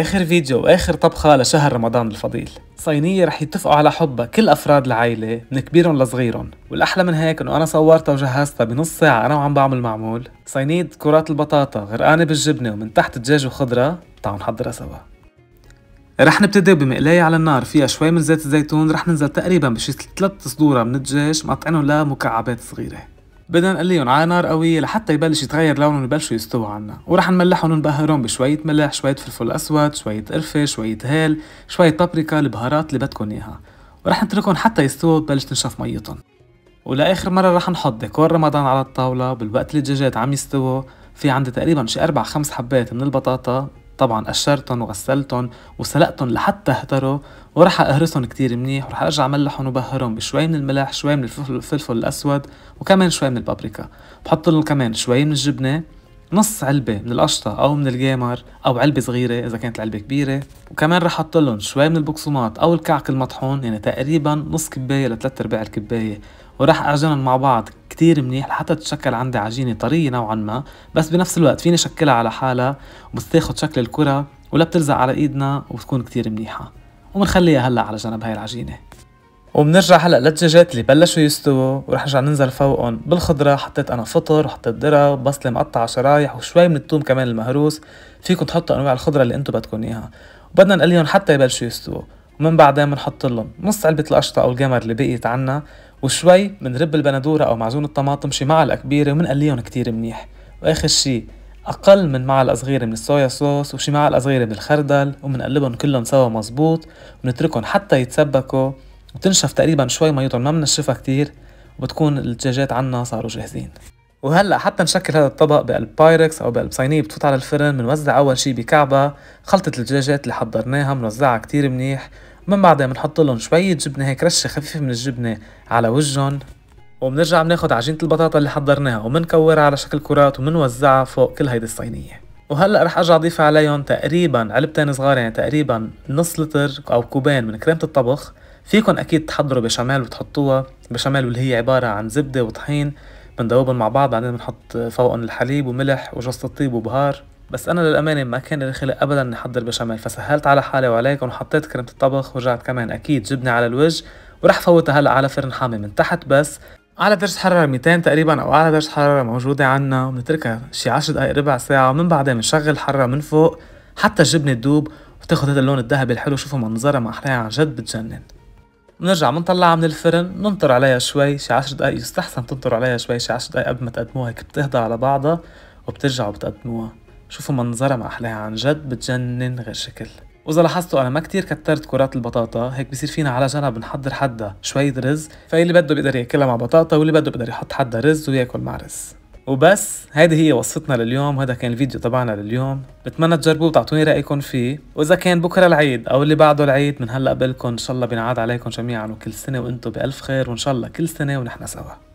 آخر فيديو وآخر طبخة لشهر رمضان الفضيل صينية رح يتفقوا على حبها كل أفراد العائلة من كبيرهم لصغيرهم والأحلى من هيك إنه أنا صورتها وجهزتها بنص ساعة أنا وعم بعمل معمول صينية كرات البطاطا غرقانة بالجبنة ومن تحت دجاج وخضرة تعالوا نحضرها سوا رح نبتدي بمقلاية على النار فيها شوي من زيت الزيتون رح ننزل تقريبا بشي ثلاث صدورة من الدجاج مقطعينهم لمكعبات صغيرة بدنا نقليهم على نار قوية لحتى يبلش يتغير لونهم ويبلشوا يستووا عنا ورح نملحهم ونبهرهم بشوية ملح شوية فلفل أسود شوية قرفة شوية هيل شوية بابريكا البهارات اللي بدكم إياها ورح نتركهم حتى يستووا وتبلش تنشف ميتهم ولآخر مرة رح نحط ديكور رمضان على الطاولة بالوقت اللي الدجاجات عم يستووا في عندي تقريبا شي أربع خمس حبات من البطاطا طبعا قشرتهم وغسلتهم وسلقتهم لحتى اهتروا ورح اهرسهم كتير منيح ورح ارجع ملحهم وبهرهم بشوي من الملح شوي من الفلفل الاسود وكمان شوي من البابريكا بحط لهم كمان شوي من الجبنه نص علبة من القشطة أو من الجيمر أو علبة صغيرة إذا كانت العلبة كبيرة وكمان رح أحط لهم شوي من البقسومات أو الكعك المطحون يعني تقريبا نص كباية لثلاث أرباع الكباية وراح أعجنهم مع بعض كتير منيح لحتى تتشكل عندي عجينة طرية نوعا ما بس بنفس الوقت فيني شكلها على حالها وبتاخد شكل الكرة ولا بتلزق على ايدنا وبتكون كتير منيحة وبنخليها هلا على جنب هاي العجينة وبنرجع هلا للدجاجات اللي بلشوا يستووا ورح نرجع ننزل فوقهم بالخضرة حطيت انا فطر وحطيت ذرة وبصلة مقطعة شرايح وشوي من الثوم كمان المهروس فيكم تحطوا انواع الخضرة اللي انتم بدكم اياها وبدنا نقليهم حتى يبلشوا يستووا ومن بعدها بنحط لهم نص علبة القشطة او الجمر اللي بقيت عنا وشوي بنرب البندورة أو معجون الطماطم شي معلقة كبيرة ومنقليهم كتير منيح وآخر شي أقل من معلقة صغيرة من الصويا صوص وشي معلقة صغيرة من الخردل ومنقلبهم كلهم سوا مزبوط ونتركهم حتى يتسبكوا وتنشف تقريبا شوي ميتهم ما منشفها كتير وبتكون الدجاجات عنا صاروا جاهزين وهلا حتى نشكل هذا الطبق بالبايركس او صينية بتفوت على الفرن بنوزع اول شي بكعبه خلطه الدجاجات اللي حضرناها بنوزعها كتير منيح من بعدها بنحط لهم شويه جبنه هيك رشه خفيفه من الجبنه على وجهن وبنرجع بناخد عجينه البطاطا اللي حضرناها وبنكورها على شكل كرات وبنوزعها فوق كل هيدي الصينيه وهلا رح ارجع اضيف عليهم تقريبا علبتين صغار يعني تقريبا نص لتر او كوبين من كريمه الطبخ فيكن اكيد تحضروا بشمال وتحطوها بشمال واللي هي عباره عن زبده وطحين بندوبهم مع بعض بعدين بنحط فوقهم الحليب وملح وجوز الطيب وبهار بس انا للامانه ما كان لي خلق ابدا نحضر بشاميل فسهلت على حالي وعليكم وحطيت كريمه الطبخ ورجعت كمان اكيد جبنه على الوجه ورح فوتها هلا على فرن حامي من تحت بس على درجة حرارة 200 تقريبا او اعلى درجة حرارة موجودة عنا بنتركها شي 10 دقايق ربع ساعة ومن بعدها بنشغل الحرارة من فوق حتى الجبنة تذوب وتاخد هذا اللون الذهبي الحلو شوفوا منظرها مع احلاها عن جد بتجنن بنرجع بنطلعها من الفرن بننطر عليها شوي شي 10 دقايق يستحسن تنطر عليها شوي شي 10 دقايق قبل ما تقدموها هيك بتهدى على بعضها وبترجعوا بتقدموها شوفوا منظرها ما أحلاها عن جد بتجنن غير شكل وإذا لاحظتوا أنا ما كتير كترت كرات البطاطا هيك بصير فينا على جنب نحضر حدا شوية رز فاللي بده بيقدر ياكلها مع بطاطا واللي بده بيقدر يحط حدا رز وياكل مع رز وبس هيدي هي وصفتنا لليوم وهذا كان الفيديو تبعنا لليوم بتمنى تجربوه وتعطوني رأيكم فيه وإذا كان بكرة العيد أو اللي بعده العيد من هلأ قبلكم إن شاء الله بنعاد عليكم جميعا وكل سنة وأنتم بألف خير وإن شاء الله كل سنة ونحن سوا